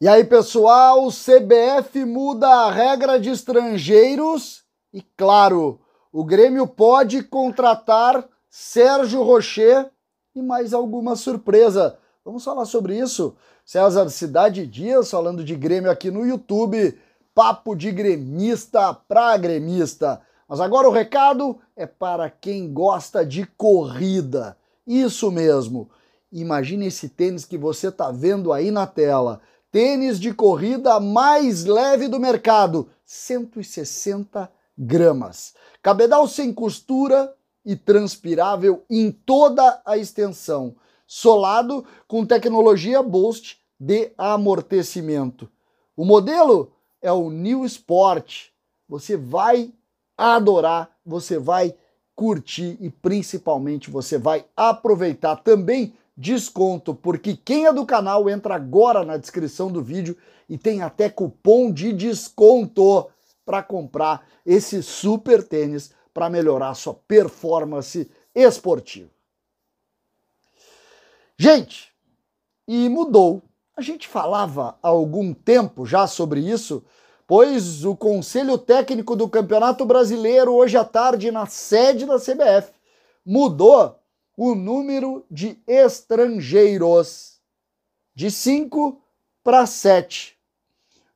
E aí, pessoal, o CBF muda a regra de estrangeiros e, claro, o Grêmio pode contratar Sérgio Rocher e mais alguma surpresa. Vamos falar sobre isso. César Cidade Dias falando de Grêmio aqui no YouTube. Papo de gremista pra gremista. Mas agora o recado é para quem gosta de corrida. Isso mesmo. Imagine esse tênis que você tá vendo aí na tela. Tênis de corrida mais leve do mercado, 160 gramas. Cabedal sem costura e transpirável em toda a extensão. Solado com tecnologia Boost de amortecimento. O modelo é o New Sport. Você vai adorar, você vai curtir e principalmente você vai aproveitar também desconto, porque quem é do canal entra agora na descrição do vídeo e tem até cupom de desconto para comprar esse super tênis para melhorar sua performance esportiva. Gente, e mudou. A gente falava há algum tempo já sobre isso, pois o Conselho Técnico do Campeonato Brasileiro, hoje à tarde, na sede da CBF, mudou o número de estrangeiros de 5 para 7.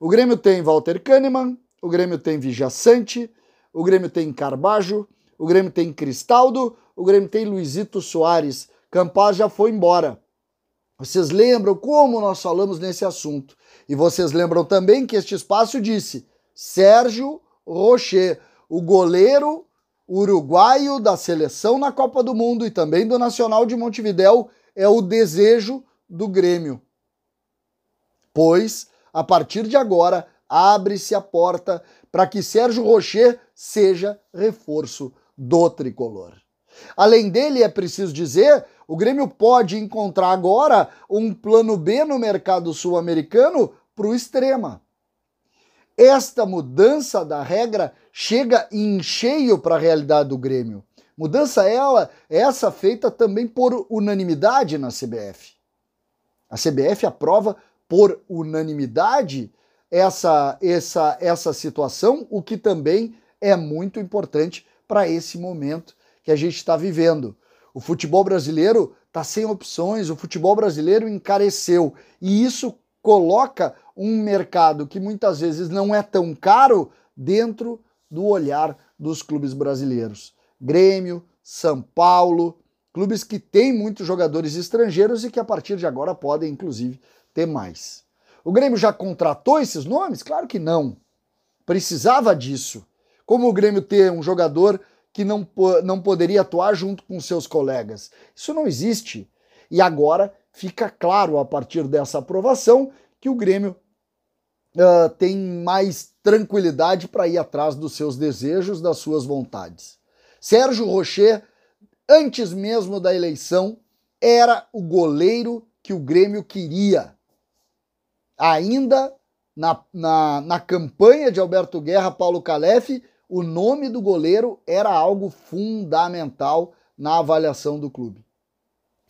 O Grêmio tem Walter Kahneman, o Grêmio tem Vijaçante, o Grêmio tem Carbajo, o Grêmio tem Cristaldo, o Grêmio tem Luizito Soares. Campaz já foi embora. Vocês lembram como nós falamos nesse assunto? E vocês lembram também que este espaço disse Sérgio Rocher, o goleiro uruguaio da seleção na Copa do Mundo e também do Nacional de Montevidéu é o desejo do Grêmio. Pois, a partir de agora, abre-se a porta para que Sérgio Rocher seja reforço do tricolor. Além dele, é preciso dizer, o Grêmio pode encontrar agora um plano B no mercado sul-americano para o extrema. Esta mudança da regra chega em cheio para a realidade do Grêmio. Mudança ela, essa feita também por unanimidade na CBF. A CBF aprova por unanimidade essa, essa, essa situação, o que também é muito importante para esse momento que a gente está vivendo. O futebol brasileiro está sem opções, o futebol brasileiro encareceu e isso coloca um mercado que muitas vezes não é tão caro dentro do olhar dos clubes brasileiros. Grêmio, São Paulo, clubes que têm muitos jogadores estrangeiros e que a partir de agora podem, inclusive, ter mais. O Grêmio já contratou esses nomes? Claro que não. Precisava disso. Como o Grêmio ter um jogador que não, não poderia atuar junto com seus colegas? Isso não existe. E agora fica claro, a partir dessa aprovação, que o Grêmio ah, tem mais tranquilidade para ir atrás dos seus desejos, das suas vontades. Sérgio Rocher, antes mesmo da eleição, era o goleiro que o Grêmio queria. Ainda na, na, na campanha de Alberto Guerra, Paulo Calef, o nome do goleiro era algo fundamental na avaliação do clube.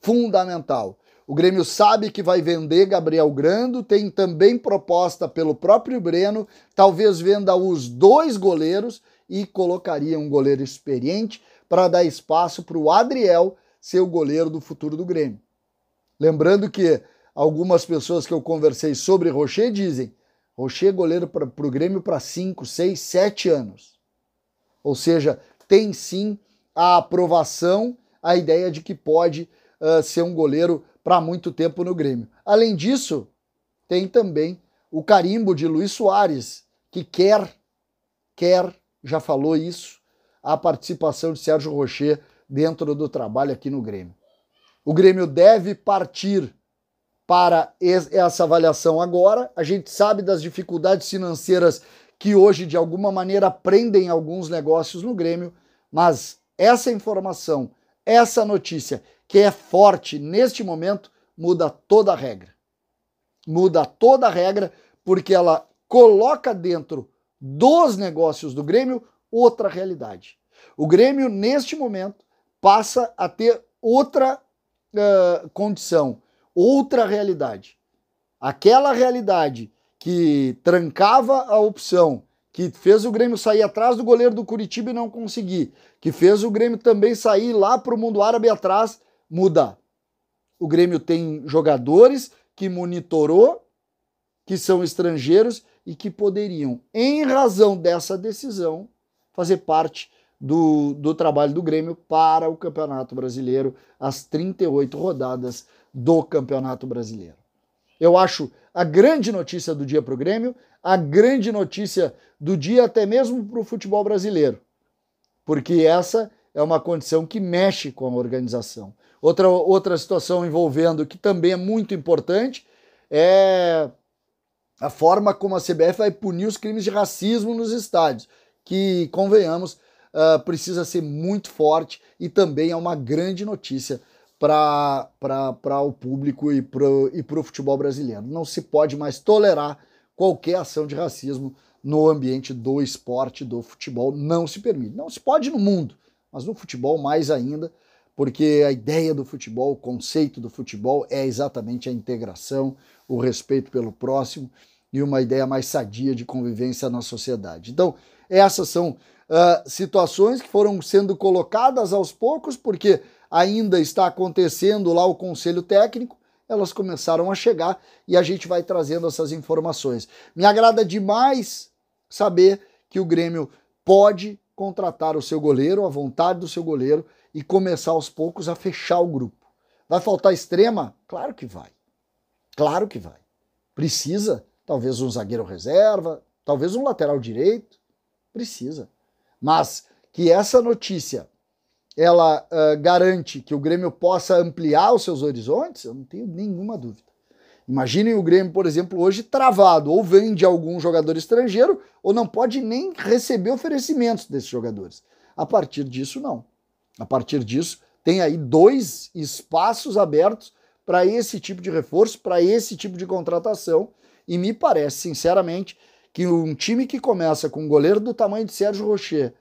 Fundamental. O Grêmio sabe que vai vender Gabriel Grando, tem também proposta pelo próprio Breno, talvez venda os dois goleiros e colocaria um goleiro experiente para dar espaço para o Adriel ser o goleiro do futuro do Grêmio. Lembrando que algumas pessoas que eu conversei sobre Rocher dizem: Rocher é goleiro para o Grêmio para 5, 6, 7 anos. Ou seja, tem sim a aprovação, a ideia de que pode uh, ser um goleiro para muito tempo no Grêmio. Além disso, tem também o carimbo de Luiz Soares, que quer, quer, já falou isso, a participação de Sérgio Rocher dentro do trabalho aqui no Grêmio. O Grêmio deve partir para essa avaliação agora. A gente sabe das dificuldades financeiras que hoje, de alguma maneira, prendem alguns negócios no Grêmio, mas essa informação, essa notícia que é forte neste momento muda toda a regra. Muda toda a regra porque ela coloca dentro dos negócios do Grêmio outra realidade. O Grêmio, neste momento, passa a ter outra uh, condição, outra realidade. Aquela realidade que trancava a opção, que fez o Grêmio sair atrás do goleiro do Curitiba e não conseguir, que fez o Grêmio também sair lá para o mundo árabe atrás mudar. O Grêmio tem jogadores que monitorou, que são estrangeiros e que poderiam, em razão dessa decisão, fazer parte do, do trabalho do Grêmio para o Campeonato Brasileiro, as 38 rodadas do Campeonato Brasileiro. Eu acho a grande notícia do dia para o Grêmio, a grande notícia do dia até mesmo para o futebol brasileiro, porque essa é uma condição que mexe com a organização. Outra, outra situação envolvendo que também é muito importante é a forma como a CBF vai punir os crimes de racismo nos estádios, que, convenhamos, uh, precisa ser muito forte e também é uma grande notícia para o público e para o futebol brasileiro. Não se pode mais tolerar qualquer ação de racismo no ambiente do esporte, do futebol. Não se permite. Não se pode no mundo mas no futebol mais ainda, porque a ideia do futebol, o conceito do futebol é exatamente a integração, o respeito pelo próximo e uma ideia mais sadia de convivência na sociedade. Então, essas são uh, situações que foram sendo colocadas aos poucos, porque ainda está acontecendo lá o conselho técnico, elas começaram a chegar e a gente vai trazendo essas informações. Me agrada demais saber que o Grêmio pode contratar o seu goleiro, a vontade do seu goleiro e começar aos poucos a fechar o grupo. Vai faltar extrema? Claro que vai. Claro que vai. Precisa, talvez um zagueiro reserva, talvez um lateral direito, precisa. Mas que essa notícia ela uh, garante que o Grêmio possa ampliar os seus horizontes, eu não tenho nenhuma dúvida. Imaginem o Grêmio, por exemplo, hoje travado, ou vende algum jogador estrangeiro, ou não pode nem receber oferecimentos desses jogadores. A partir disso, não. A partir disso, tem aí dois espaços abertos para esse tipo de reforço, para esse tipo de contratação. E me parece, sinceramente, que um time que começa com um goleiro do tamanho de Sérgio Rocher,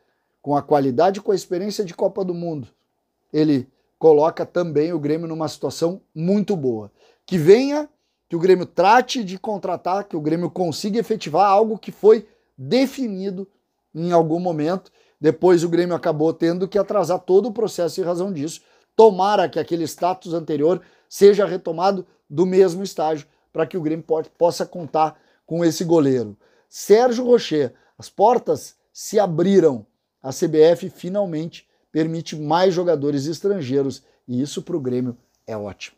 com a qualidade com a experiência de Copa do Mundo, ele coloca também o Grêmio numa situação muito boa. Que venha que o Grêmio trate de contratar, que o Grêmio consiga efetivar algo que foi definido em algum momento. Depois o Grêmio acabou tendo que atrasar todo o processo em razão disso. Tomara que aquele status anterior seja retomado do mesmo estágio para que o Grêmio possa contar com esse goleiro. Sérgio Rocher, as portas se abriram. A CBF finalmente permite mais jogadores estrangeiros e isso para o Grêmio é ótimo.